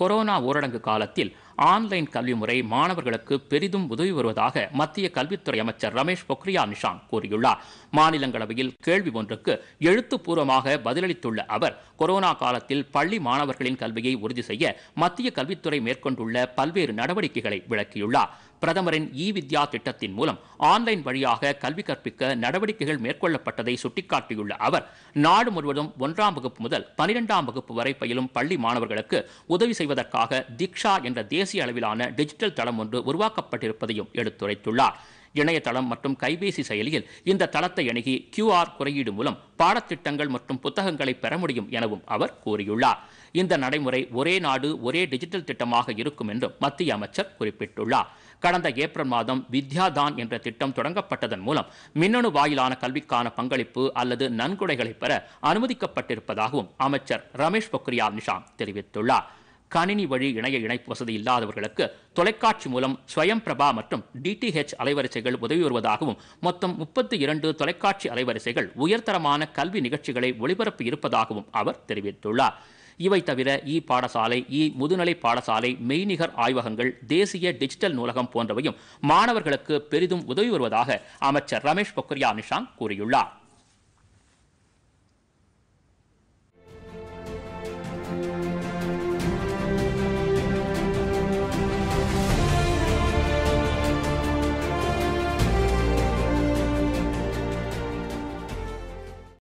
corona ஊரடங்கு காலத்தில் online கல்வி முறை மாணவர்களுக்கு பெரிதும் உதவி வருவதாக மத்திய கல்வித்துறை அமைச்சர் ரமேஷ் பொக்ரியால் நிஷாங் கூறியுள்ளார் மாநிலங்களவையில் கேள்வி ஒன்றுக்கு எழுத்துப்பூர்வமாக பதிலளித்துள்ள அவர் கொரோனா காலத்தில் பள்ளி மாணவர்களின் கல்வியை உறுதி செய்ய மத்திய கல்வித்துறை மேற்கொண்டுள்ள பல்வேறு நடவடிக்கைகளை விளக்கியுள்ளார் பிரதமரின் இ வித்யா திட்டத்தின் மூலம் ஆன்லைன் வழியாக கல்வி கற்பிக்க நடவடிக்கைகள் மேற்கொள்ளப்பட்டதை சுட்டிக்காட்டியுள்ள அவர் நாடு முழுவதும் ஒன்றாம் வகுப்பு முதல் பனிரெண்டாம் வகுப்பு வரை பயிலும் பள்ளி மாணவர்களுக்கு உதவி செய்வதற்காக தீக்ஷா என்ற தேசிய தேசிய அளவிலான டிஜிட்டல் தளம் ஒன்று உருவாக்கப்பட்டிருப்பதையும் எடுத்துரைத்துள்ளார் இணையதளம் மற்றும் கைபேசி செயலியில் இந்த தளத்தை அணுகி கியூஆர் குறியீடு மூலம் பாடத்திட்டங்கள் மற்றும் புத்தகங்களை பெற முடியும் எனவும் அவர் கூறியுள்ளார் இந்த நடைமுறை ஒரே நாடு ஒரே டிஜிட்டல் திட்டமாக இருக்கும் என்றும் மத்திய அமைச்சர் குறிப்பிட்டுள்ளார் கடந்த ஏப்ரல் மாதம் வித்யாதான் என்ற திட்டம் தொடங்கப்பட்டதன் மூலம் மின்னணு வாயிலான கல்விக்கான பங்களிப்பு அல்லது நன்கொடைகளை பெற அனுமதிக்கப்பட்டிருப்பதாகவும் அமைச்சர் ரமேஷ் பொக்ரியால் நிஷாம் தெரிவித்துள்ளார் கணினி வழி இணைய இணைப்பு வசதி இல்லாதவர்களுக்கு தொலைக்காட்சி மூலம் ஸ்வயம் பிரபா மற்றும் டிடிஹெச் அலைவரிசைகள் உதவி வருவதாகவும் மொத்தம் முப்பத்தி இரண்டு தொலைக்காட்சி அலைவரிசைகள் உயர்தரமான கல்வி நிகழ்ச்சிகளை ஒளிபரப்பு இருப்பதாகவும் அவர் தெரிவித்துள்ளார் இவை தவிர இ பாடசாலை இ முதுநிலை பாடசாலை மெய்நிகர் ஆய்வகங்கள் தேசிய டிஜிட்டல் நூலகம் போன்றவையும் மாணவர்களுக்கு பெரிதும் உதவி வருவதாக அமைச்சர் ரமேஷ் பொக்ரியா நிஷாங் கூறியுள்ளார்